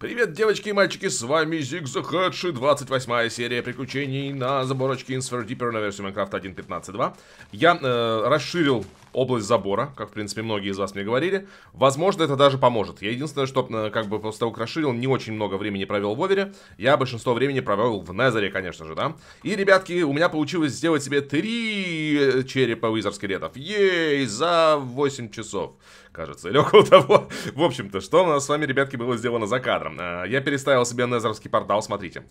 Привет, девочки и мальчики, с вами Зиг Захадши, 28 серия приключений на заборочке Insfer Deeper на версию Minecraft 1.15.2. Я э, расширил область забора, как, в принципе, многие из вас мне говорили. Возможно, это даже поможет. Я единственное, что, э, как бы, после того, как расширил, не очень много времени провел в овере. Я большинство времени провел в Незере, конечно же, да. И, ребятки, у меня получилось сделать себе три э, черепа визор скелетов. Ей, за 8 часов кажется, или около того. В общем-то, что у нас с вами, ребятки, было сделано за кадром? Э, я переставил себе незеровский портал, смотрите.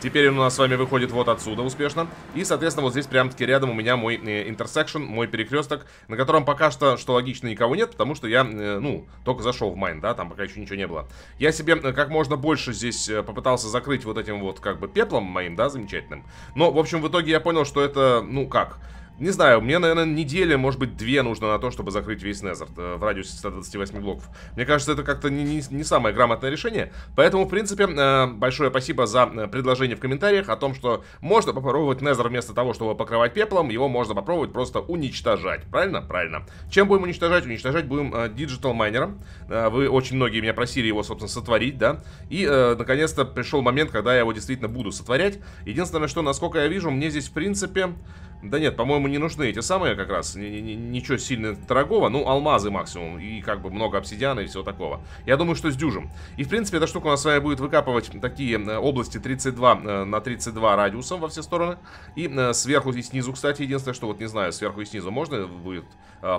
Теперь он у нас с вами выходит вот отсюда успешно. И, соответственно, вот здесь прям-таки рядом у меня мой э, интерсекшн, мой перекресток, на котором пока что, что логично, никого нет, потому что я, э, ну, только зашел в майн, да, там пока еще ничего не было. Я себе э, как можно больше здесь попытался закрыть вот этим вот, как бы, пеплом моим, да, замечательным. Но, в общем, в итоге я понял, что это, ну, как... Не знаю, мне, наверное, неделя, может быть, две нужно на то, чтобы закрыть весь Незерт э, в радиусе 128 блоков. Мне кажется, это как-то не, не, не самое грамотное решение. Поэтому, в принципе, э, большое спасибо за э, предложение в комментариях о том, что можно попробовать Незер вместо того, чтобы покрывать пеплом, его можно попробовать просто уничтожать. Правильно? Правильно. Чем будем уничтожать? Уничтожать будем диджитал майнером. Вы очень многие меня просили его, собственно, сотворить, да? И, наконец-то, пришел момент, когда я его действительно буду сотворять. Единственное, что, насколько я вижу, мне здесь, в принципе... Да нет, по-моему, не нужны эти самые как раз. Н -н -н Ничего сильно дорогого. Ну, алмазы максимум. И как бы много обсидиана и всего такого. Я думаю, что с дюжем. И, в принципе, эта штука у нас с вами будет выкапывать такие э, области 32 э, на 32 радиусом во все стороны. И э, сверху и снизу, кстати, единственное, что вот не знаю, сверху и снизу можно будет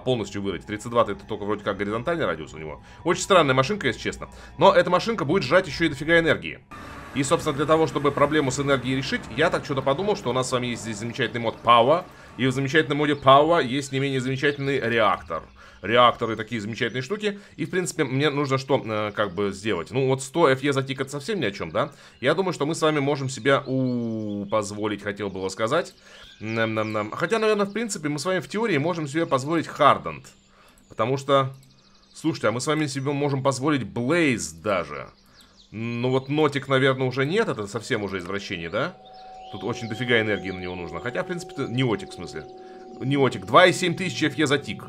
полностью вырыть. 32 это только вроде как горизонтальный радиус у него. Очень странная машинка, если честно. Но эта машинка будет сжать еще и дофига энергии. И, собственно, для того, чтобы проблему с энергией решить, я так что-то подумал, что у нас с вами есть здесь замечательный мод Power. И в замечательном моде Power есть не менее замечательный реактор. Реакторы, такие замечательные штуки. И, в принципе, мне нужно что, э, как бы, сделать? Ну, вот 100 FE затикать совсем ни о чем, да? Я думаю, что мы с вами можем себя у позволить, хотел было сказать. Нам -нам -нам. Хотя, наверное, в принципе, мы с вами в теории можем себе позволить Hardened. Потому что... Слушайте, а мы с вами себе можем позволить Blaze даже. Ну вот нотик, наверное, уже нет. Это совсем уже извращение, да? Тут очень дофига энергии на него нужно. Хотя, в принципе, не отик, в смысле. Не отик. 2,7 тысяч ФЕ e за тик.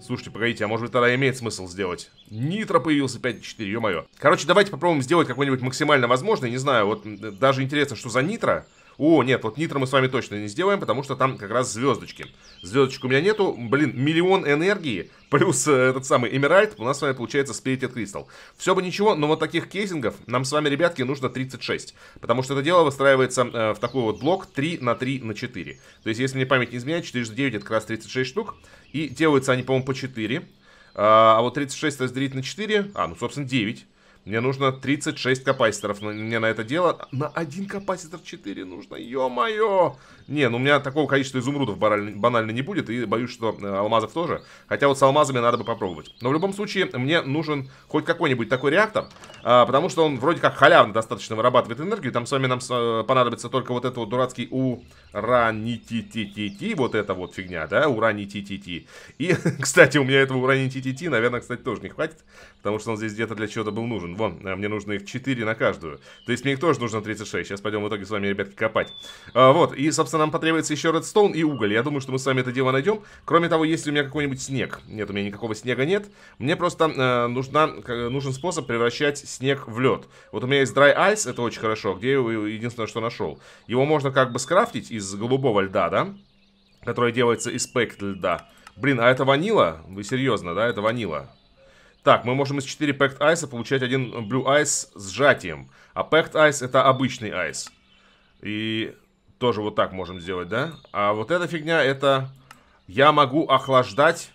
Слушайте, погодите, а может быть тогда имеет смысл сделать? Нитро появился 5.4, ё-моё. Короче, давайте попробуем сделать какой-нибудь максимально возможный. Не знаю, вот даже интересно, что за нитро. О, нет, вот нитро мы с вами точно не сделаем, потому что там как раз звездочки. Звездочек у меня нету. Блин, миллион энергии плюс э, этот самый эмеральд. У нас с вами получается Spirited кристалл. Все бы ничего, но вот таких кейсингов нам с вами, ребятки, нужно 36. Потому что это дело выстраивается э, в такой вот блок 3 на 3 на 4. То есть, если мне память не изменяет, 4 x это как раз 36 штук. И делаются они, по-моему, по 4. А, а вот 36 разделить на 4, а, ну, собственно, 9. Мне нужно 36 капаситоров. Но мне на это дело на один капаситор 4 нужно. Ё-моё! Не, ну у меня такого количества изумрудов банально, не будет, и боюсь, что э, алмазов тоже. Хотя вот с алмазами надо бы попробовать. Но в любом случае, мне нужен хоть какой-нибудь такой реактор, а, потому что он вроде как халявно достаточно вырабатывает энергию. Там с вами нам э, понадобится только вот это вот дурацкий уранитититити, вот эта вот фигня, да, уранититити. И, кстати, у меня этого уранититити, наверное, кстати, тоже не хватит, потому что он здесь где-то для чего-то был нужен. Вон, э, мне нужно их 4 на каждую. То есть мне их тоже нужно 36. Сейчас пойдем в итоге с вами, ребятки, копать. А, вот, и, собственно, Кажется, нам потребуется еще редстоун и уголь. Я думаю, что мы с вами это дело найдем. Кроме того, есть ли у меня какой-нибудь снег? Нет, у меня никакого снега нет. Мне просто э, нужна, нужен способ превращать снег в лед. Вот у меня есть dry ice, это очень хорошо, где я единственное, что нашел. Его можно как бы скрафтить из голубого льда, да? Который делается из пэк льда. Блин, а это ванила? Вы серьезно, да? Это ванила. Так, мы можем из 4 Packed Ice получать один Blue Ice с сжатием. А Packed айс это обычный айс. И тоже вот так можем сделать, да? А вот эта фигня, это... Я могу охлаждать...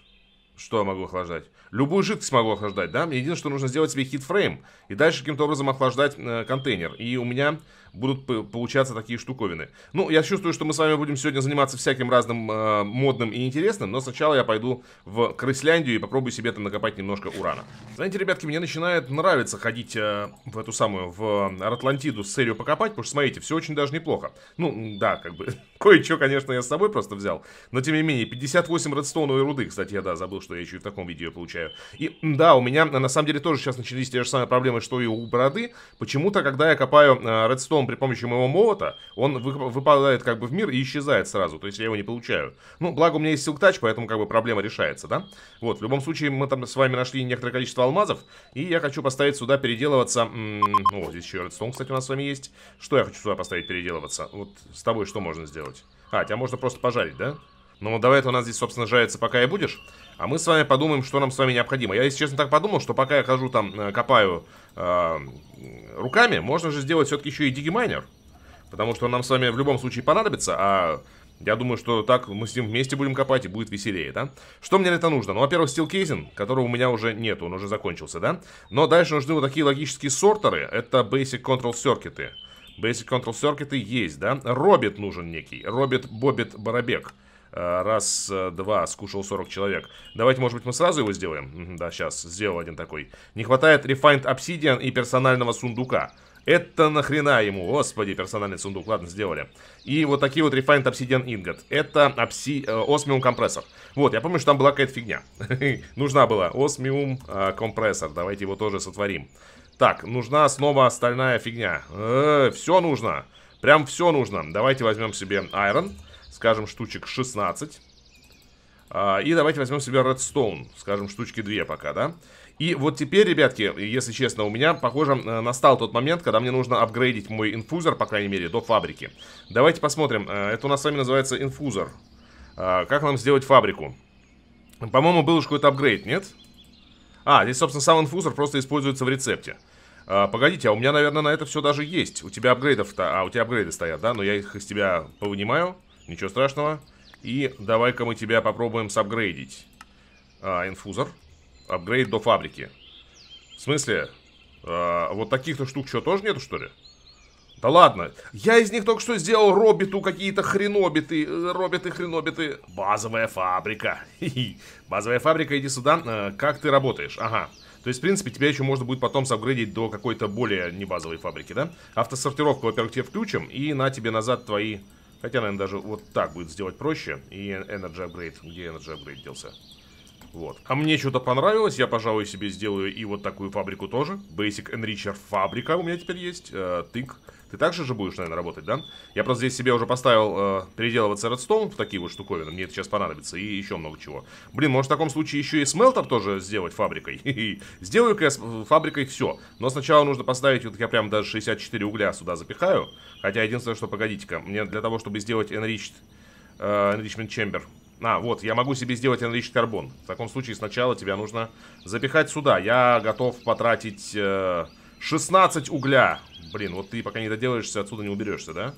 Что я могу охлаждать? Любую жидкость могу охлаждать, да? Единственное, что нужно сделать себе хитфрейм И дальше каким-то образом охлаждать э, контейнер. И у меня будут получаться такие штуковины. Ну, я чувствую, что мы с вами будем сегодня заниматься всяким разным э, модным и интересным, но сначала я пойду в Крысляндию и попробую себе там накопать немножко урана. Знаете, ребятки, мне начинает нравиться ходить э, в эту самую, в Атлантиду с целью покопать, потому что, смотрите, все очень даже неплохо. Ну, да, как бы, кое-что, конечно, я с собой просто взял, но тем не менее, 58 редстоуновой руды, кстати, я, да, забыл, что я еще и в таком видео получаю. И, да, у меня, на самом деле, тоже сейчас начались те же самые проблемы, что и у бороды. Почему-то, когда я копаю э, редстоун он при помощи моего молота он выпадает как бы в мир и исчезает сразу, то есть я его не получаю. Ну, благо у меня есть силктач, поэтому как бы проблема решается, да? Вот, в любом случае мы там с вами нашли некоторое количество алмазов, и я хочу поставить сюда переделываться... о, здесь еще редстоун, кстати, у нас с вами есть. Что я хочу сюда поставить переделываться? Вот с тобой что можно сделать? А, тебя можно просто пожарить, да? Ну, давай это у нас здесь, собственно, жарится, пока и будешь. А мы с вами подумаем, что нам с вами необходимо. Я, если честно, так подумал, что пока я хожу там, э, копаю руками, можно же сделать все-таки еще и дигимайнер. Потому что он нам с вами в любом случае понадобится, а я думаю, что так мы с ним вместе будем копать и будет веселее, да? Что мне для этого нужно? Ну, во-первых, стилкейзинг, которого у меня уже нет, он уже закончился, да? Но дальше нужны вот такие логические сортеры, это Basic Control Circuit. Basic Control Circuit есть, да? Робит нужен некий, Робит Бобит Барабек. Э, раз, э, два, скушал 40 человек. Давайте, может быть, мы сразу его сделаем? Да, сейчас, сделал один такой. Не хватает Refined Obsidian и персонального сундука. Это нахрена ему? Господи, персональный сундук. Ладно, сделали. И вот такие вот Refined Obsidian Ingot. Это обси... Э, осмиум компрессор. Вот, я помню, что там была какая-то фигня. Нужна была осмиум э, компрессор. Давайте его тоже сотворим. Так, нужна снова остальная фигня. Э, все нужно. Прям все нужно. Давайте возьмем себе Iron. Скажем, штучек 16. А, и давайте возьмем себе редстоун. Скажем, штучки 2 пока, да? И вот теперь, ребятки, если честно, у меня, похоже, э, настал тот момент, когда мне нужно апгрейдить мой инфузор, по крайней мере, до фабрики. Давайте посмотрим. Э, это у нас с вами называется инфузор. А, как нам сделать фабрику? По-моему, был уж какой-то апгрейд, нет? А, здесь, собственно, сам инфузор просто используется в рецепте. А, погодите, а у меня, наверное, на это все даже есть. У тебя апгрейдов-то... А, у тебя апгрейды стоят, да? Но я их из тебя повынимаю. Ничего страшного. И давай-ка мы тебя попробуем сапгрейдить. А, инфузор. Апгрейд до фабрики. В смысле? А, вот таких-то штук что, тоже нету, что ли? Да ладно. Я из них только что сделал робиту какие-то хренобиты. Э, Робиты, хренобиты. Базовая фабрика. Хи -хи. Базовая фабрика, иди сюда. А, как ты работаешь? Ага. То есть, в принципе, тебя еще можно будет потом сапгрейдить до какой-то более небазовой фабрики, да? Автосортировку, во-первых, тебе включим, и на тебе назад твои Хотя, наверное, даже вот так будет сделать проще. И Energy Upgrade. Где Energy Upgrade делся? Вот. А мне что-то понравилось, я, пожалуй, себе сделаю и вот такую фабрику тоже. Basic Enricher фабрика у меня теперь есть. тык. Э, Think. Ты также же будешь, наверное, работать, да? Я просто здесь себе уже поставил э, переделываться редстоун в такие вот штуковины. Мне это сейчас понадобится. И еще много чего. Блин, может в таком случае еще и смелтер тоже сделать фабрикой? Сделаю-ка я э, фабрикой все. Но сначала нужно поставить, вот я прям даже 64 угля сюда запихаю. Хотя единственное, что, погодите-ка, мне для того, чтобы сделать enriched, э, enrichment chamber, а, вот, я могу себе сделать enriched карбон. В таком случае сначала тебя нужно запихать сюда. Я готов потратить... Э, 16 угля. Блин, вот ты пока не доделаешься, отсюда не уберешься, да?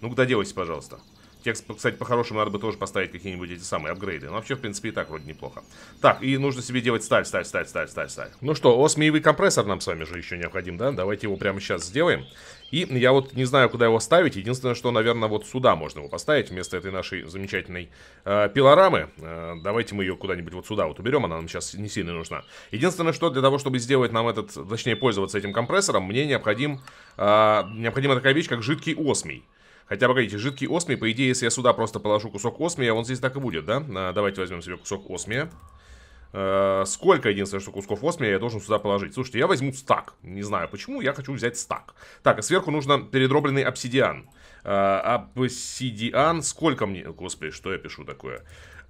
Ну-ка доделайся, пожалуйста. Текст, кстати, по-хорошему надо бы тоже поставить какие-нибудь эти самые апгрейды. Но ну, вообще, в принципе, и так вроде неплохо. Так, и нужно себе делать сталь, сталь, сталь, сталь, сталь, сталь. Ну что, осмиевый компрессор нам с вами же еще необходим, да? Давайте его прямо сейчас сделаем. И я вот не знаю, куда его ставить. Единственное, что, наверное, вот сюда можно его поставить вместо этой нашей замечательной э, пилорамы. Э, давайте мы ее куда-нибудь вот сюда вот уберем. Она нам сейчас не сильно нужна. Единственное, что для того, чтобы сделать нам этот, точнее, пользоваться этим компрессором, мне необходим, э, необходима такая вещь, как жидкий осмий. Хотя, погодите, жидкий осмий, по идее, если я сюда просто положу кусок осмия, он здесь так и будет, да? А, давайте возьмем себе кусок осмия. А, сколько, единственное, что кусков осмия я должен сюда положить? Слушайте, я возьму стак. Не знаю почему, я хочу взять стак. Так, а сверху нужно передробленный обсидиан. А, обсидиан, сколько мне... Господи, что я пишу такое?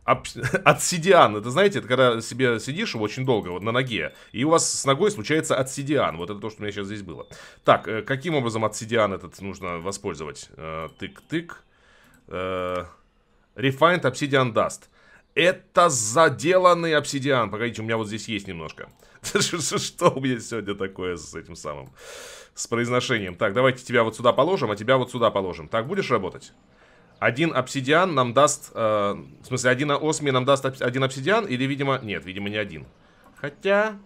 отсидиан. Это, знаете, это когда себе сидишь очень долго вот на ноге, и у вас с ногой случается отсидиан. Вот это то, что у меня сейчас здесь было. Так, э, каким образом отсидиан этот нужно воспользовать? Э, тык-тык. Э, refined Obsidian Dust. Это заделанный обсидиан. Погодите, у меня вот здесь есть немножко. Что у меня сегодня такое с этим самым? С произношением. Так, давайте тебя вот сюда положим, а тебя вот сюда положим. Так будешь работать? один обсидиан нам даст... Э, в смысле, один осми нам даст один обсидиан или, видимо... Нет, видимо, не один. Хотя...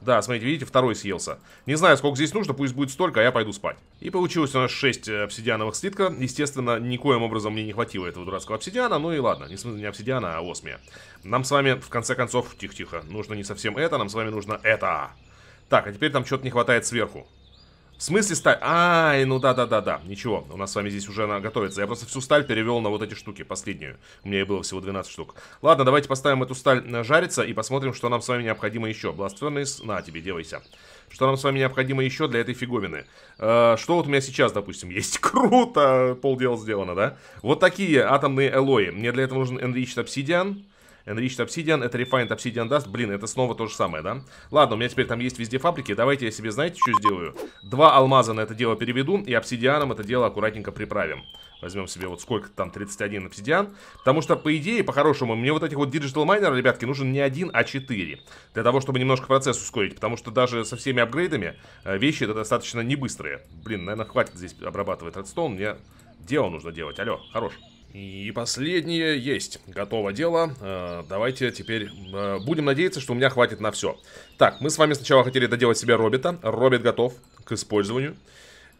Да, смотрите, видите, второй съелся. Не знаю, сколько здесь нужно, пусть будет столько, а я пойду спать. И получилось у нас 6 э, обсидиановых слитка. Естественно, никоим образом мне не хватило этого дурацкого обсидиана. Ну и ладно, не, не обсидиана, а осмия. Нам с вами, в конце концов, тихо-тихо, нужно не совсем это, нам с вами нужно это. Так, а теперь там что-то не хватает сверху. В смысле сталь? Ай, ну да-да-да-да. Ничего, у нас с вами здесь уже она готовится. Я просто всю сталь перевел на вот эти штуки, последнюю. У меня и было всего 12 штук. Ладно, давайте поставим эту сталь э, жариться и посмотрим, что нам с вами необходимо еще. Blast Furnace, на тебе, делайся. Что нам с вами необходимо еще для этой фиговины? Э, что вот у меня сейчас, допустим, есть? Круто! Полдела сделано, да? Вот такие атомные элои. Мне для этого нужен Enriched Obsidian. Enriched Obsidian, это Refined Obsidian Dust. Блин, это снова то же самое, да? Ладно, у меня теперь там есть везде фабрики. Давайте я себе, знаете, что сделаю? Два алмаза на это дело переведу, и обсидианом это дело аккуратненько приправим. Возьмем себе вот сколько там, 31 обсидиан. Потому что, по идее, по-хорошему, мне вот этих вот Digital Miner, ребятки, нужен не один, а четыре. Для того, чтобы немножко процесс ускорить. Потому что даже со всеми апгрейдами э, вещи это достаточно не быстрые. Блин, наверное, хватит здесь обрабатывать редстоун. Мне дело нужно делать. Алло, хорош. И последнее есть. Готово дело. Э, давайте теперь э, будем надеяться, что у меня хватит на все. Так, мы с вами сначала хотели доделать себе Робита. Робит готов к использованию.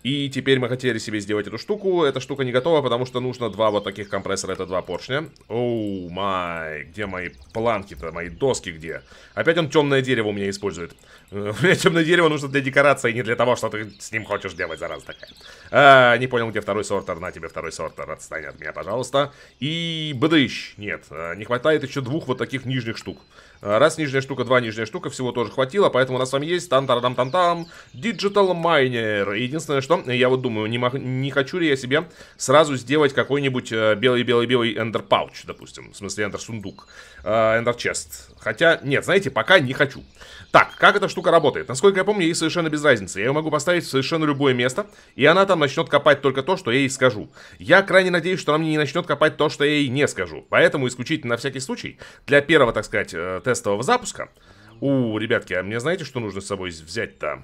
И теперь мы хотели себе сделать эту штуку. Эта штука не готова, потому что нужно два вот таких компрессора. Это два поршня. Оу, oh май. Где мои планки-то? Мои доски где? Опять он темное дерево у меня использует. У меня темное дерево нужно для декорации, а не для того, что ты с ним хочешь делать, зараза такая. А, не понял, где второй сортер. На тебе второй сортер. Отстань от меня, пожалуйста. И бдыщ. Нет, э, не хватает еще двух вот таких нижних штук. А, раз нижняя штука, два нижняя штука, всего тоже хватило, поэтому у нас с вами есть тан там там там Digital Miner. Единственное, что я вот думаю, не, не хочу ли я себе сразу сделать какой-нибудь белый-белый-белый э, Ender Pouch, допустим, в смысле Ender Сундук, э, Ender Chest. Хотя, нет, знаете, пока не хочу. Так, как эта штука работает? Насколько я помню, ей совершенно без разницы. Я ее могу поставить в совершенно любое место, и она там начнет копать только то, что я ей скажу. Я крайне надеюсь, что она мне не начнет копать то, что я ей не скажу. Поэтому исключительно на всякий случай, для первого, так сказать, э, тестового запуска. У, ребятки, а мне знаете, что нужно с собой взять-то?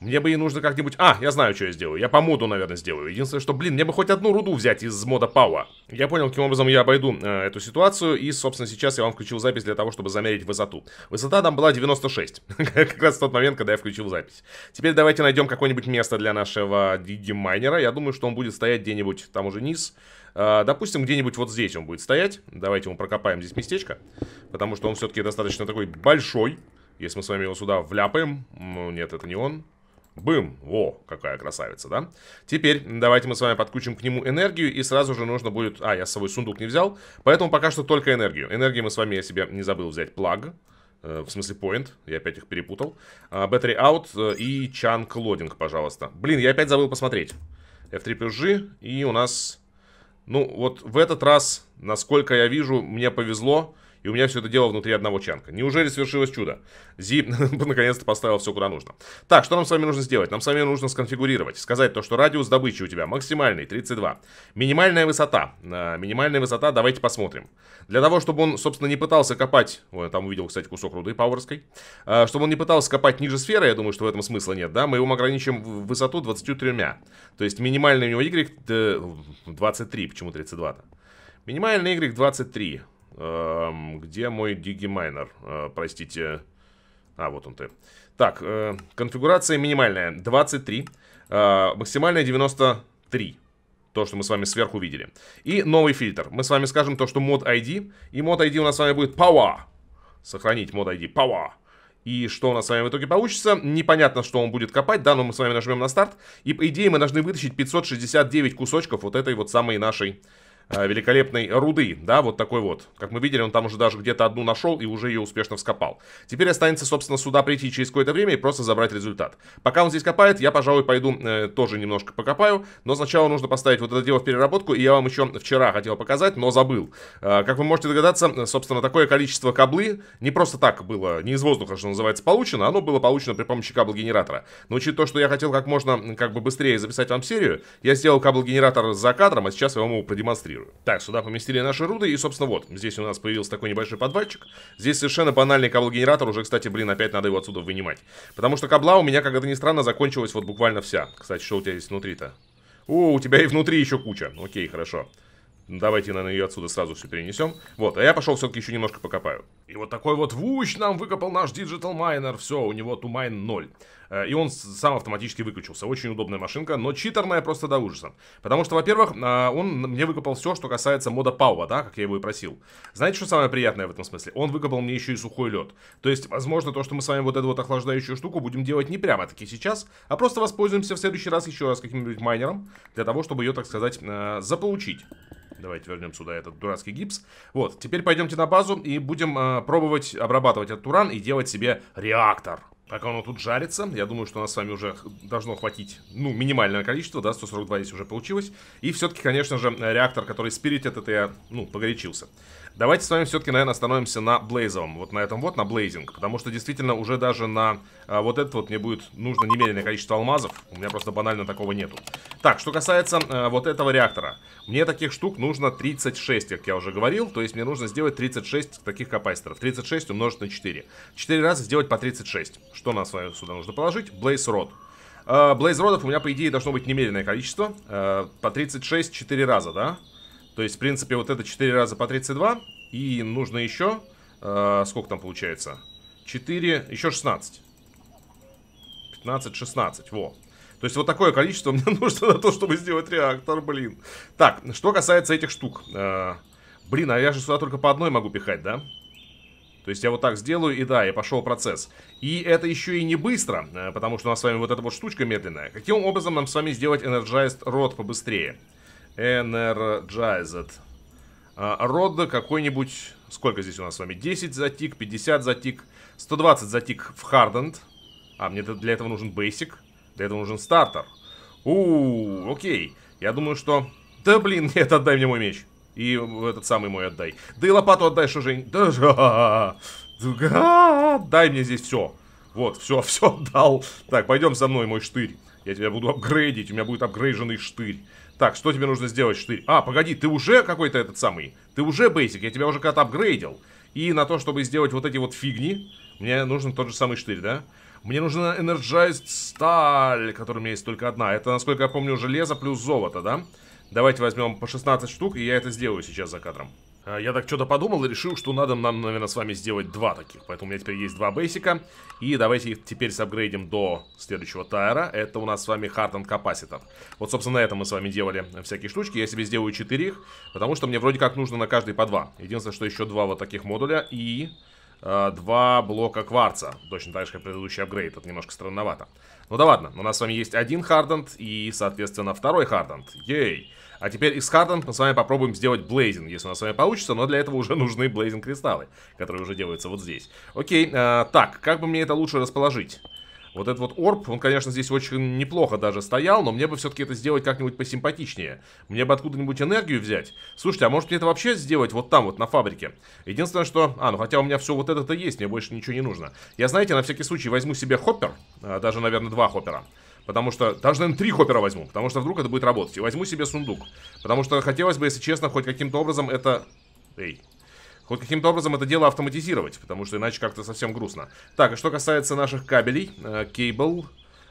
Мне бы и нужно как-нибудь... А, я знаю, что я сделаю. Я по моду, наверное, сделаю. Единственное, что, блин, мне бы хоть одну руду взять из мода Пауа. Я понял, каким образом я обойду э, эту ситуацию. И, собственно, сейчас я вам включил запись для того, чтобы замерить высоту. Высота там была 96. Как раз в тот момент, когда я включил запись. Теперь давайте найдем какое-нибудь место для нашего дигимайнера. Я думаю, что он будет стоять где-нибудь там уже низ. А, допустим, где-нибудь вот здесь он будет стоять. Давайте мы прокопаем здесь местечко. Потому что он все-таки достаточно такой большой. Если мы с вами его сюда вляпаем... Ну, нет, это не он. Бым! Во, какая красавица, да? Теперь давайте мы с вами подключим к нему энергию, и сразу же нужно будет... А, я с собой сундук не взял, поэтому пока что только энергию. Энергию мы с вами, я себе не забыл взять, плаг. Э, в смысле, point. Я опять их перепутал. А, battery out э, и chunk loading, пожалуйста. Блин, я опять забыл посмотреть. F3 плюс G, и у нас ну, вот в этот раз, насколько я вижу, мне повезло. И у меня все это дело внутри одного чанка. Неужели свершилось чудо? Зи наконец-то поставил все куда нужно. Так, что нам с вами нужно сделать? Нам с вами нужно сконфигурировать. Сказать то, что радиус добычи у тебя максимальный, 32. Минимальная высота. А, минимальная высота, давайте посмотрим. Для того, чтобы он, собственно, не пытался копать... Ой, там увидел, кстати, кусок руды пауэрской. А, чтобы он не пытался копать ниже сферы, я думаю, что в этом смысла нет, да? Мы его ограничим в высоту 23. То есть минимальный у него Y 23, э, почему 32-то? Минимальный Y 23. Эм, где мой дигимайнер? Э, простите. А, вот он ты. Так, э, конфигурация минимальная 23. Э, максимальная 93 то, что мы с вами сверху видели. И новый фильтр. Мы с вами скажем то, что мод ID. И мод ID у нас с вами будет Power. Сохранить мод ID Power. И что у нас с вами в итоге получится? Непонятно, что он будет копать, да, но мы с вами нажмем на старт. И по идее мы должны вытащить 569 кусочков вот этой вот самой нашей Э, великолепной руды, да, вот такой вот. Как мы видели, он там уже даже где-то одну нашел и уже ее успешно вскопал. Теперь останется, собственно, сюда прийти через какое-то время и просто забрать результат. Пока он здесь копает, я, пожалуй, пойду э, тоже немножко покопаю, но сначала нужно поставить вот это дело в переработку, и я вам еще вчера хотел показать, но забыл. Э, как вы можете догадаться, э, собственно, такое количество каблы не просто так было, не из воздуха, что называется, получено, оно было получено при помощи кабл-генератора. Но учитывая то, что я хотел как можно как бы быстрее записать вам серию, я сделал кабл-генератор за кадром, а сейчас я вам его продемонстрирую демонстрирую. Так, сюда поместили наши руды, и, собственно, вот, здесь у нас появился такой небольшой подвальчик. Здесь совершенно банальный каблогенератор, уже, кстати, блин, опять надо его отсюда вынимать. Потому что кабла у меня, как это ни странно, закончилась вот буквально вся. Кстати, что у тебя здесь внутри-то? О, у тебя и внутри еще куча. Окей, хорошо. Давайте, наверное, ее отсюда сразу все перенесем. Вот, а я пошел все-таки еще немножко покопаю. И вот такой вот вуч нам выкопал наш Digital Miner. Все, у него тумайн 0. Э, и он сам автоматически выключился. Очень удобная машинка, но читерная просто до ужаса. Потому что, во-первых, э, он мне выкопал все, что касается мода Пауа, да, как я его и просил. Знаете, что самое приятное в этом смысле? Он выкопал мне еще и сухой лед. То есть, возможно, то, что мы с вами вот эту вот охлаждающую штуку будем делать не прямо-таки сейчас, а просто воспользуемся в следующий раз еще раз каким-нибудь майнером, для того, чтобы ее, так сказать, э, заполучить. Давайте вернем сюда этот дурацкий гипс. Вот, теперь пойдемте на базу и будем э, пробовать обрабатывать этот уран и делать себе реактор. Пока оно тут жарится, я думаю, что у нас с вами уже должно хватить, ну, минимальное количество, да, 142 здесь уже получилось. И все-таки, конечно же, реактор, который спиритит, это я, ну, погорячился. Давайте с вами все-таки, наверное, остановимся на Блейзовом, вот на этом вот, на Блейзинг, потому что действительно уже даже на а, вот этот вот мне будет нужно немедленное количество алмазов, у меня просто банально такого нету. Так, что касается а, вот этого реактора, мне таких штук нужно 36, как я уже говорил, то есть мне нужно сделать 36 таких капаситоров, 36 умножить на 4, 4 раза сделать по 36, что нас сюда нужно положить? Blaze Rod. Блейз э, родов у меня, по идее, должно быть немеренное количество. Э, по 36 4 раза, да? То есть, в принципе, вот это 4 раза по 32. И нужно еще... Э, сколько там получается? 4... Еще 16. 15, 16. Во. То есть вот такое количество мне нужно на то, чтобы сделать реактор, блин. Так, что касается этих штук. Блин, а я же сюда только по одной могу пихать, да? Да. То есть я вот так сделаю, и да, и пошел процесс. И это еще и не быстро, э, потому что у нас с вами вот эта вот штучка медленная. Каким образом нам с вами сделать Energized Rod побыстрее? Energized Rod а, какой-нибудь... Сколько здесь у нас с вами? 10 затик, тик, 50 за тик, 120 за в Hardened. А, мне для этого нужен Basic, для этого нужен стартер. У, окей. Я думаю, что... Да блин, нет, отдай мне мой меч. И этот самый мой отдай. Да и лопату отдай, что же... Да, дай мне здесь все. Вот, все, все дал. Так, пойдем со мной, мой штырь. Я тебя буду апгрейдить, у меня будет апгрейженный штырь. Так, что тебе нужно сделать, штырь? А, погоди, ты уже какой-то этот самый? Ты уже бейсик, я тебя уже когда-то апгрейдил. И на то, чтобы сделать вот эти вот фигни, мне нужен тот же самый штырь, да? Мне нужна Energized сталь, которая у меня есть только одна. Это, насколько я помню, железо плюс золото, да? Да. Давайте возьмем по 16 штук, и я это сделаю сейчас за кадром. А, я так что-то подумал и решил, что надо нам, наверное, с вами сделать два таких. Поэтому у меня теперь есть два бейсика. И давайте их теперь сапгрейдим до следующего тайра. Это у нас с вами Hard and Capacitor. Вот, собственно, на этом мы с вами делали всякие штучки. Я себе сделаю четырех, потому что мне вроде как нужно на каждый по два. Единственное, что еще два вот таких модуля и э, два блока кварца. Точно так же, как предыдущий апгрейд. Это немножко странновато. Ну да ладно, у нас с вами есть один Hardened и, соответственно, второй Hardened. Ей! А теперь из Хардант мы с вами попробуем сделать Блейзинг, если у нас с вами получится, но для этого уже нужны Блейзинг кристаллы, которые уже делаются вот здесь. Окей, э, так, как бы мне это лучше расположить? Вот этот вот орб, он, конечно, здесь очень неплохо даже стоял, но мне бы все-таки это сделать как-нибудь посимпатичнее. Мне бы откуда-нибудь энергию взять. Слушайте, а может мне это вообще сделать вот там вот, на фабрике? Единственное, что... А, ну хотя у меня все вот это-то есть, мне больше ничего не нужно. Я, знаете, на всякий случай возьму себе хоппер, э, даже, наверное, два хоппера. Потому что... Даже, наверное, три хоппера возьму. Потому что вдруг это будет работать. И возьму себе сундук. Потому что хотелось бы, если честно, хоть каким-то образом это... Эй. Хоть каким-то образом это дело автоматизировать. Потому что иначе как-то совсем грустно. Так, и что касается наших кабелей. Кейбл.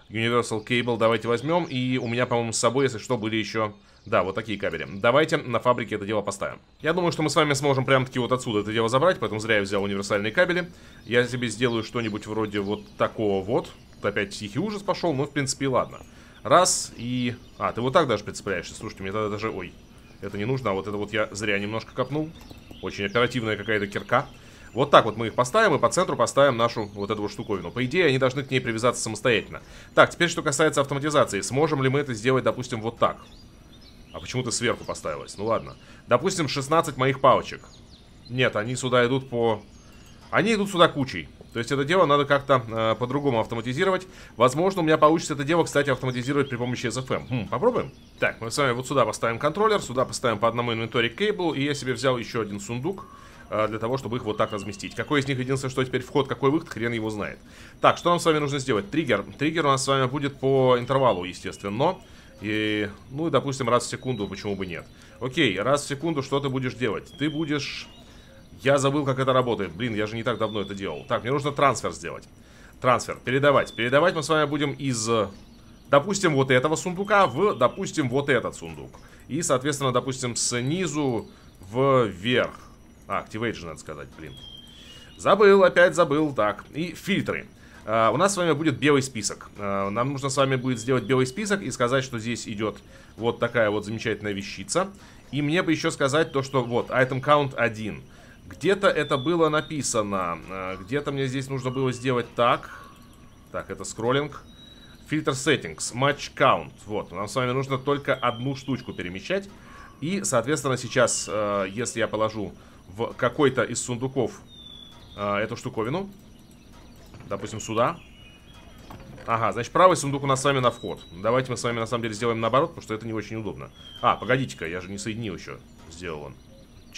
Э, Universal Cable давайте возьмем. И у меня, по-моему, с собой, если что, были еще... Да, вот такие кабели. Давайте на фабрике это дело поставим. Я думаю, что мы с вами сможем прямо таки вот отсюда это дело забрать, поэтому зря я взял универсальные кабели. Я себе сделаю что-нибудь вроде вот такого вот. Тут опять тихий ужас пошел, но в принципе и ладно. Раз и... А, ты вот так даже прицепляешься. Слушайте, мне тогда даже... Ой, это не нужно, а вот это вот я зря немножко копнул. Очень оперативная какая-то кирка. Вот так вот мы их поставим и по центру поставим нашу вот эту вот штуковину. По идее, они должны к ней привязаться самостоятельно. Так, теперь что касается автоматизации. Сможем ли мы это сделать, допустим, вот так? А почему ты сверху поставилась? Ну ладно. Допустим, 16 моих палочек. Нет, они сюда идут по... Они идут сюда кучей. То есть это дело надо как-то э, по-другому автоматизировать. Возможно, у меня получится это дело, кстати, автоматизировать при помощи SFM. Хм, попробуем? Так, мы с вами вот сюда поставим контроллер, сюда поставим по одному инвентарь кейблу, и я себе взял еще один сундук э, для того, чтобы их вот так разместить. Какой из них единственное, что теперь вход, какой выход, хрен его знает. Так, что нам с вами нужно сделать? Триггер. Триггер у нас с вами будет по интервалу, естественно. Но, и, ну и, допустим, раз в секунду, почему бы нет. Окей, раз в секунду что ты будешь делать? Ты будешь я забыл, как это работает. Блин, я же не так давно это делал. Так, мне нужно трансфер сделать. Трансфер. Передавать. Передавать мы с вами будем из, э, допустим, вот этого сундука в, допустим, вот этот сундук. И, соответственно, допустим, снизу вверх. А, activate надо сказать, блин. Забыл, опять забыл. Так, и фильтры. Uh, у нас с вами будет белый список. Uh, нам нужно с вами будет сделать белый список и сказать, что здесь идет вот такая вот замечательная вещица. И мне бы еще сказать то, что вот, item count 1. Где-то это было написано. Э, где-то мне здесь нужно было сделать так. Так, это скроллинг. Фильтр settings, match count. Вот, нам с вами нужно только одну штучку перемещать. И, соответственно, сейчас, э, если я положу в какой-то из сундуков э, эту штуковину, допустим, сюда, Ага, значит, правый сундук у нас с вами на вход. Давайте мы с вами, на самом деле, сделаем наоборот, потому что это не очень удобно. А, погодите-ка, я же не соединил еще. Сделал он.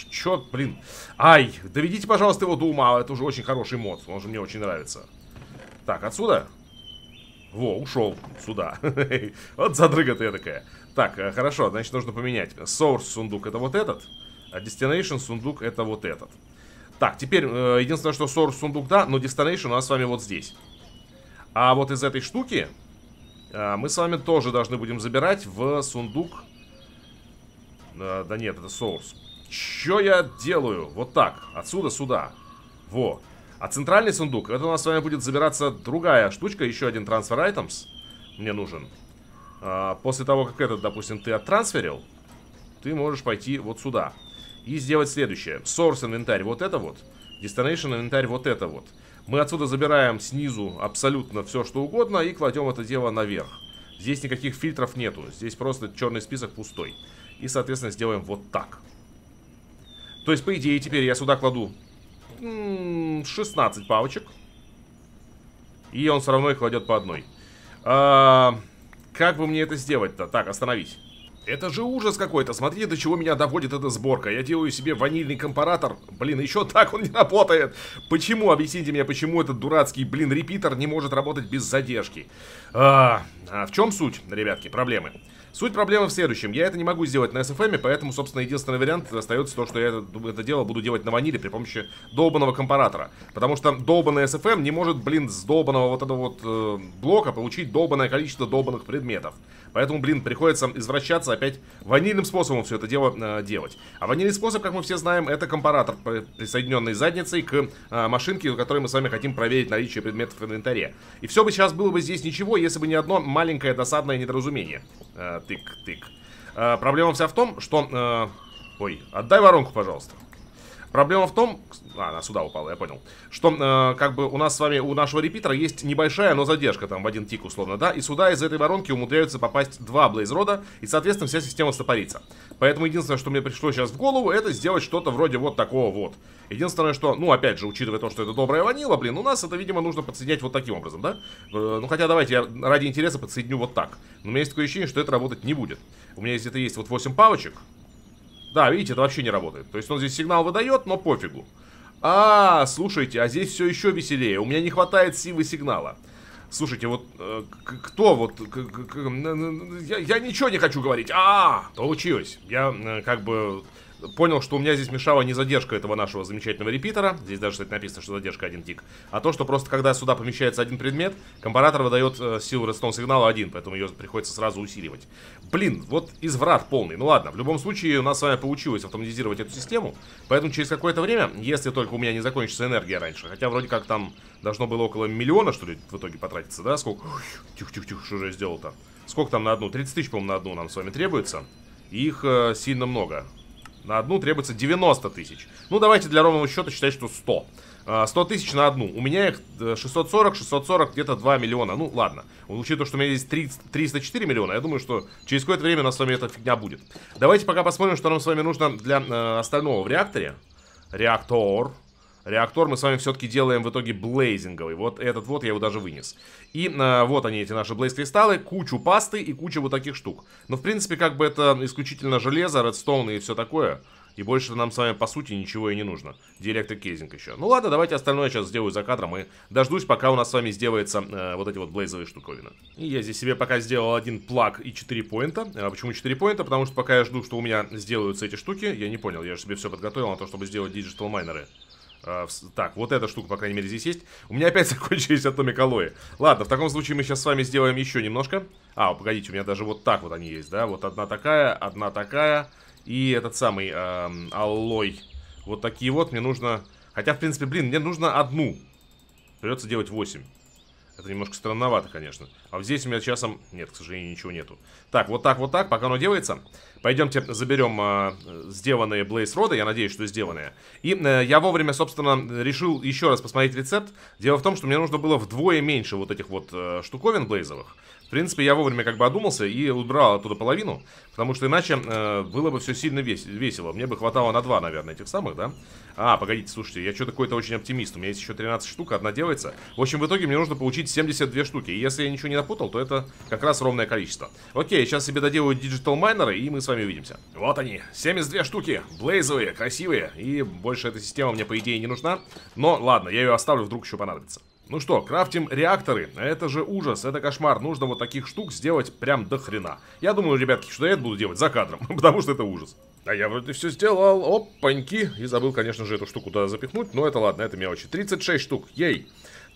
Чё, блин? Ай, доведите, пожалуйста, его до ума. Это уже очень хороший мод. Он же мне очень нравится. Так, отсюда? Во, ушел сюда. вот задрыга я такая. Так, э, хорошо, значит, нужно поменять. Source сундук это вот этот, а Destination сундук это вот этот. Так, теперь, э, единственное, что Source сундук, да, но Destination у нас с вами вот здесь. А вот из этой штуки э, мы с вами тоже должны будем забирать в сундук... да нет, это Source. Что я делаю? Вот так. Отсюда сюда. Во. А центральный сундук, это у нас с вами будет забираться другая штучка, еще один трансфер items мне нужен. А, после того, как этот, допустим, ты оттрансферил, ты можешь пойти вот сюда. И сделать следующее. Source инвентарь вот это вот. Destination инвентарь вот это вот. Мы отсюда забираем снизу абсолютно все, что угодно, и кладем это дело наверх. Здесь никаких фильтров нету. Здесь просто черный список пустой. И, соответственно, сделаем вот так. То есть, по идее, теперь я сюда кладу 16 палочек. И он все равно их кладет по одной. А, как бы мне это сделать-то? Так, остановись. Это же ужас какой-то. Смотри, до чего меня доводит эта сборка. Я делаю себе ванильный компаратор. Блин, еще так он не работает. Почему? Объясните мне, почему этот дурацкий, блин, репитер не может работать без задержки? А, а в чем суть, ребятки, проблемы? Суть проблемы в следующем. Я это не могу сделать на SFM, поэтому, собственно, единственный вариант остается то, что я это, это дело буду делать на ваниле при помощи долбанного компаратора. Потому что долбанный SFM не может, блин, с долбанного вот этого вот э, блока получить долбанное количество долбанных предметов. Поэтому, блин, приходится извращаться опять ванильным способом все это дело э, делать. А ванильный способ, как мы все знаем, это компаратор, присоединенный задницей к э, машинке, у которой мы с вами хотим проверить наличие предметов в инвентаре. И все бы сейчас было бы здесь ничего, если бы не одно маленькое досадное недоразумение. Э, тык-тык. Э, проблема вся в том, что... Э, ой, отдай воронку, пожалуйста. Проблема в том... А, она сюда упала, я понял. Что, э, как бы, у нас с вами, у нашего репитера есть небольшая, но задержка, там, в один тик, условно, да? И сюда из этой воронки умудряются попасть два Блейзрода, и, соответственно, вся система стопорится. Поэтому единственное, что мне пришло сейчас в голову, это сделать что-то вроде вот такого вот. Единственное, что, ну, опять же, учитывая то, что это добрая ванила, блин, у нас это, видимо, нужно подсоединять вот таким образом, да? Э, ну, хотя давайте я ради интереса подсоединю вот так. Но у меня есть такое ощущение, что это работать не будет. У меня здесь где-то есть вот 8 палочек, да, видите, это вообще не работает. То есть он здесь сигнал выдает, но пофигу. А, слушайте, а здесь все еще веселее. У меня не хватает силы сигнала. Слушайте, вот э, кто вот... я, я ничего не хочу говорить. А, получилось. Я э, как бы понял, что у меня здесь мешала не задержка этого нашего замечательного репитера, здесь даже, кстати, написано, что задержка один тик, а то, что просто когда сюда помещается один предмет, компаратор выдает э, силу редстоун сигнала один, поэтому ее приходится сразу усиливать. Блин, вот изврат полный. Ну ладно, в любом случае у нас с вами получилось автоматизировать эту систему, поэтому через какое-то время, если только у меня не закончится энергия раньше, хотя вроде как там должно было около миллиона, что ли, в итоге потратиться, да? Сколько? Тихо-тихо-тихо, что же я сделал-то? Сколько там на одну? 30 тысяч, по-моему, на одну нам с вами требуется. Их э, сильно много. На одну требуется 90 тысяч. Ну, давайте для ровного счета считать, что 100. 100 а, тысяч на одну. У меня их 640, э, 640, где-то 2 миллиона. Ну, ладно. Учитывая, что у меня есть 30, 304 миллиона, я думаю, что через какое-то время у нас с вами эта фигня будет. Давайте пока посмотрим, что нам с вами нужно для э, остального в реакторе. Реактор. Реактор мы с вами все-таки делаем в итоге блейзинговый. Вот этот вот, я его даже вынес. И э, вот они, эти наши блейз-кристаллы, кучу пасты и кучу вот таких штук. Но, в принципе, как бы это исключительно железо, редстоун и все такое. И больше нам с вами, по сути, ничего и не нужно. Директор кейзинг еще. Ну ладно, давайте остальное сейчас сделаю за кадром и дождусь, пока у нас с вами сделается э, вот эти вот блейзовые штуковины. И я здесь себе пока сделал один плаг и 4 поинта. А почему 4 поинта? Потому что пока я жду, что у меня сделаются эти штуки, я не понял, я же себе все подготовил на то, чтобы сделать диджитал майнеры. А, так, вот эта штука, по крайней мере, здесь есть. У меня опять закончились атомик алоэ. Ладно, в таком случае мы сейчас с вами сделаем еще немножко. А, погодите, у меня даже вот так вот они есть, да? Вот одна такая, одна такая. И этот самый эм, алой. Вот такие вот мне нужно... Хотя, в принципе, блин, мне нужно одну. Придется делать восемь. Это немножко странновато, конечно. А вот здесь у меня часом... Нет, к сожалению, ничего нету. Так, вот так, вот так, пока оно делается. Пойдемте заберем э, сделанные Blaze роды, я надеюсь, что сделанные. И э, я вовремя, собственно, решил еще раз посмотреть рецепт. Дело в том, что мне нужно было вдвое меньше вот этих вот э, штуковин Блейзовых. В принципе, я вовремя как бы одумался и убрал оттуда половину, потому что иначе э, было бы все сильно вес весело. Мне бы хватало на два, наверное, этих самых, да? А, погодите, слушайте, я что-то какой-то очень оптимист. У меня есть еще 13 штук, одна делается. В общем, в итоге мне нужно получить 72 штуки. И если я ничего не напутал, то это как раз ровное количество. Окей, сейчас себе доделаю диджитал майнеры, и мы с вами увидимся. Вот они, 72 штуки, блейзовые, красивые. И больше эта система мне, по идее, не нужна. Но ладно, я ее оставлю, вдруг еще понадобится. Ну что, крафтим реакторы. Это же ужас, это кошмар. Нужно вот таких штук сделать прям до хрена. Я думаю, ребятки, что я это буду делать за кадром, потому что это ужас. А я вроде все сделал. Опаньки. И забыл, конечно же, эту штуку туда запихнуть. Но это ладно, это мелочи. 36 штук. Ей.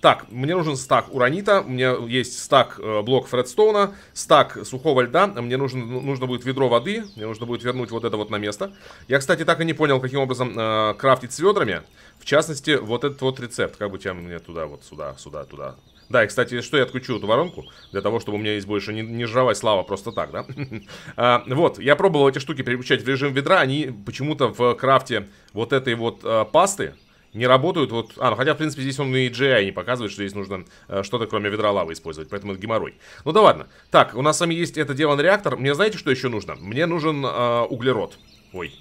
Так, мне нужен стак уранита, у меня есть стак э, блоков редстоуна, стак сухого льда, мне нужно, ну, нужно будет ведро воды, мне нужно будет вернуть вот это вот на место. Я, кстати, так и не понял, каким образом э, крафтить с ведрами. В частности, вот этот вот рецепт, как бы тебя мне туда, вот сюда, сюда, туда. Да, и, кстати, что я отключу эту воронку? Для того, чтобы у меня есть больше не, не жралась слава просто так, да? а, вот, я пробовал эти штуки переключать в режим ведра, они почему-то в крафте вот этой вот а, пасты, не работают. Вот, а, ну, хотя, в принципе, здесь он и GI не показывает, что здесь нужно э, что-то кроме ведра лавы использовать, поэтому это геморрой. Ну да ладно. Так, у нас с вами есть это дело на реактор. Мне знаете, что еще нужно? Мне нужен э, углерод. Ой,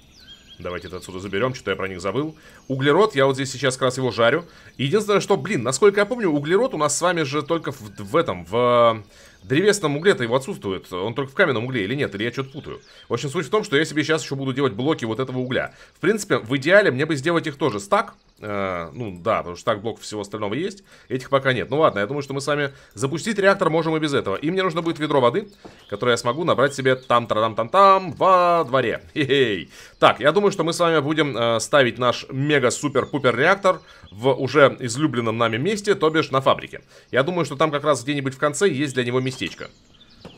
Давайте это отсюда заберем, что-то я про них забыл. Углерод, я вот здесь сейчас как раз его жарю. Единственное, что, блин, насколько я помню, углерод у нас с вами же только в, в этом, в э, древесном угле-то его отсутствует. Он только в каменном угле или нет, или я что-то путаю. В общем, суть в том, что я себе сейчас еще буду делать блоки вот этого угля. В принципе, в идеале мне бы сделать их тоже стак. Э, ну, да, потому что так блок всего остального есть. Этих пока нет. Ну, ладно, я думаю, что мы с вами запустить реактор можем и без этого. И мне нужно будет ведро воды, которое я смогу набрать себе там-тра-там-там-там во дворе. Хе-хей. Так, я думаю, что мы с вами будем э, ставить наш мега-супер-пупер реактор в уже излюбленном нами месте, то бишь на фабрике. Я думаю, что там как раз где-нибудь в конце есть для него местечко.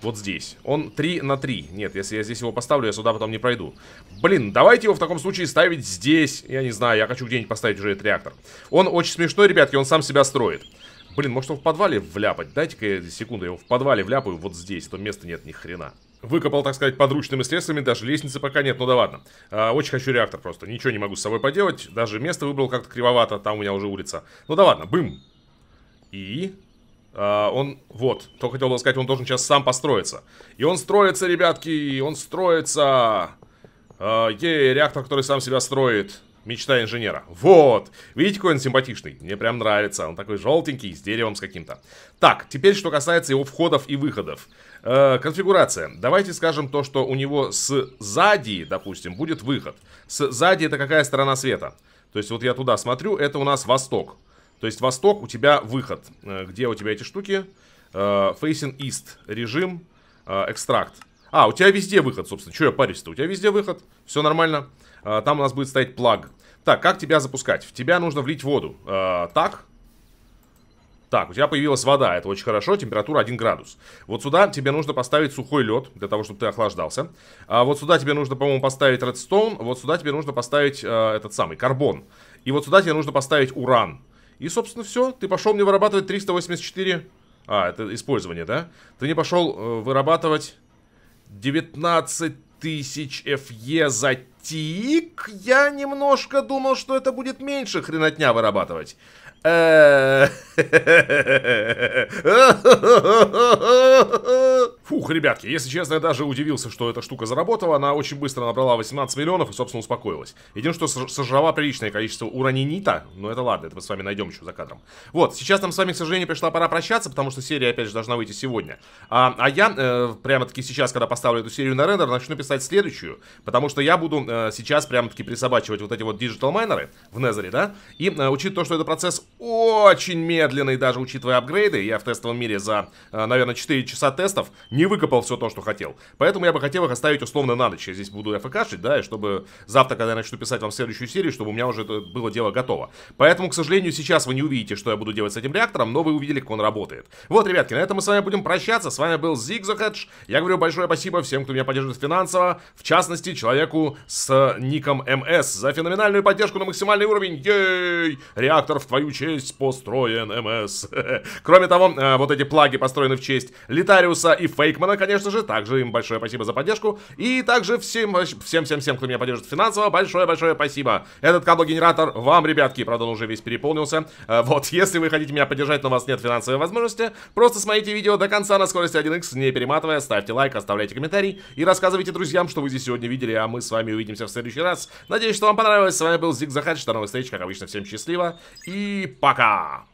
Вот здесь. Он 3 на 3. Нет, если я здесь его поставлю, я сюда потом не пройду. Блин, давайте его в таком случае ставить здесь. Я не знаю, я хочу где-нибудь поставить уже этот реактор. Он очень смешной, ребятки, он сам себя строит. Блин, может он в подвале вляпать? Дайте-ка секунду, я его в подвале вляпаю вот здесь. То места нет ни хрена. Выкопал, так сказать, подручными средствами, даже лестницы пока нет, ну да ладно. А, очень хочу реактор просто, ничего не могу с собой поделать. Даже место выбрал как-то кривовато, там у меня уже улица. Ну да ладно, бым. И а, он, вот, то хотел бы сказать, он должен сейчас сам построиться. И он строится, ребятки, он строится. Uh, ей, реактор, который сам себя строит. Мечта инженера. Вот. Видите, какой он симпатичный? Мне прям нравится. Он такой желтенький, с деревом с каким-то. Так, теперь, что касается его входов и выходов. Э, конфигурация. Давайте скажем то, что у него сзади, допустим, будет выход. Сзади это какая сторона света? То есть вот я туда смотрю, это у нас восток. То есть восток у тебя выход. Э, где у тебя эти штуки? Э, facing East режим, э, экстракт. А, у тебя везде выход, собственно. Чего я парюсь-то? У тебя везде выход, все нормально. Там у нас будет стоять плаг. Так, как тебя запускать? В тебя нужно влить воду. Так. Так, у тебя появилась вода, это очень хорошо, температура 1 градус. Вот сюда тебе нужно поставить сухой лед, для того, чтобы ты охлаждался. А вот сюда тебе нужно, по-моему, поставить редстоун, вот сюда тебе нужно поставить этот самый карбон. И вот сюда тебе нужно поставить уран. И, собственно, все. Ты пошел мне вырабатывать 384... А, это использование, да? Ты не пошел э, вырабатывать 19 тысяч FE за тик? Я немножко думал, что это будет меньше хренотня вырабатывать. Э Фух, ребятки, если честно, я даже удивился, что эта штука заработала. Она очень быстро набрала 18 миллионов и, собственно, успокоилась. Единственное, что сожрала приличное количество уранинита. Но ну, это ладно, это мы с вами найдем еще за кадром. Вот, сейчас нам с вами, к сожалению, пришла пора прощаться, потому что серия, опять же, должна выйти сегодня. А, а я, э, прямо-таки сейчас, когда поставлю эту серию на рендер, начну писать следующую. Потому что я буду э, сейчас прямо-таки присобачивать вот эти вот диджитал-майнеры в Незере, да? И э, учитывая то, что это процесс очень медленный, даже учитывая апгрейды, я в тестовом мире за, э, наверное, 4 часа тестов не выкопал все то, что хотел. Поэтому я бы хотел их оставить условно на ночь. Я здесь буду ФКшить, да, и чтобы завтра, когда я начну писать вам следующую серию, чтобы у меня уже это было дело готово. Поэтому, к сожалению, сейчас вы не увидите, что я буду делать с этим реактором, но вы увидели, как он работает. Вот, ребятки, на этом мы с вами будем прощаться. С вами был Зигзохедж. Я говорю большое спасибо всем, кто меня поддерживает финансово, в частности, человеку с ником МС за феноменальную поддержку на максимальный уровень. Ей! Реактор в твою честь построен, МС. Кроме того, э, вот эти плаги построены в честь Литариуса и Фейс Бейкмана, конечно же. Также им большое спасибо за поддержку. И также всем, всем, всем, всем, кто меня поддержит финансово, большое-большое спасибо. Этот каблогенератор вам, ребятки, правда, он уже весь переполнился. Э, вот, если вы хотите меня поддержать, но у вас нет финансовой возможности, просто смотрите видео до конца на скорости 1x, не перематывая, ставьте лайк, оставляйте комментарий и рассказывайте друзьям, что вы здесь сегодня видели, а мы с вами увидимся в следующий раз. Надеюсь, что вам понравилось. С вами был Зиг Захач, до новых встреч, как обычно, всем счастливо и пока!